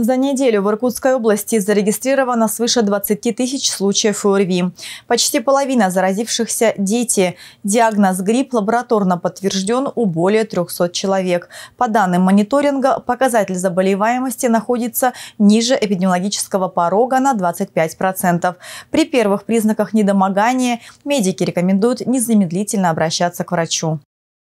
За неделю в Иркутской области зарегистрировано свыше 20 тысяч случаев ОРВИ. Почти половина заразившихся – дети. Диагноз грипп лабораторно подтвержден у более 300 человек. По данным мониторинга, показатель заболеваемости находится ниже эпидемиологического порога на 25%. При первых признаках недомогания медики рекомендуют незамедлительно обращаться к врачу.